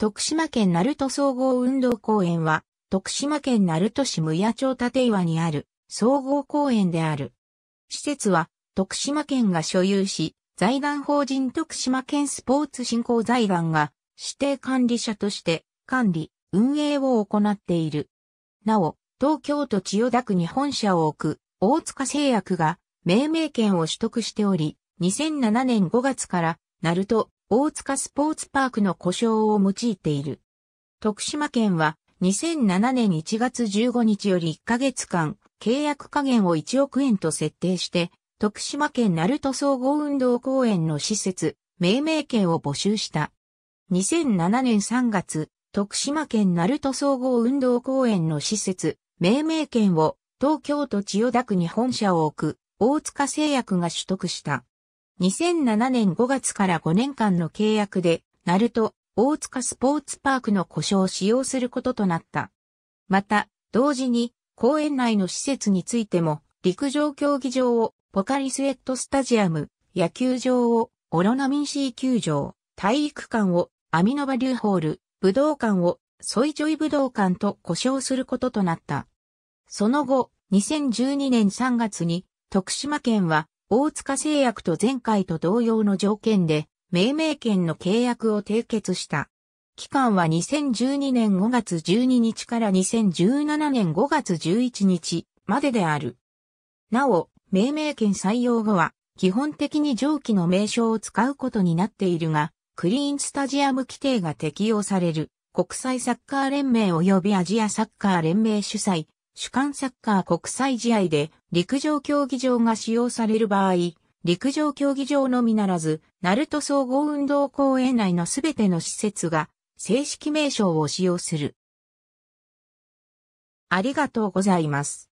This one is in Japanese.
徳島県鳴門総合運動公園は、徳島県鳴門市無野町立岩にある総合公園である。施設は、徳島県が所有し、財団法人徳島県スポーツ振興財団が指定管理者として管理、運営を行っている。なお、東京都千代田区に本社を置く大塚製薬が命名権を取得しており、2007年5月から、鳴門大塚スポーツパークの故障を用いている。徳島県は2007年1月15日より1ヶ月間、契約加減を1億円と設定して、徳島県鳴門総合運動公園の施設、命名権を募集した。2007年3月、徳島県鳴門総合運動公園の施設、命名権を東京都千代田区に本社を置く大塚製薬が取得した。2007年5月から5年間の契約で、ナルト、大塚スポーツパークの故障を使用することとなった。また、同時に、公園内の施設についても、陸上競技場をポカリスエットスタジアム、野球場をオロナミンシー球場、体育館をアミノバリューホール、武道館をソイジョイ武道館と故障することとなった。その後、2012年3月に徳島県は大塚製薬と前回と同様の条件で、命名権の契約を締結した。期間は2012年5月12日から2017年5月11日までである。なお、命名権採用後は、基本的に上記の名称を使うことになっているが、クリーンスタジアム規定が適用される、国際サッカー連盟及びアジアサッカー連盟主催、主観サッカー国際試合で陸上競技場が使用される場合、陸上競技場のみならず、ルト総合運動公園内のすべての施設が正式名称を使用する。ありがとうございます。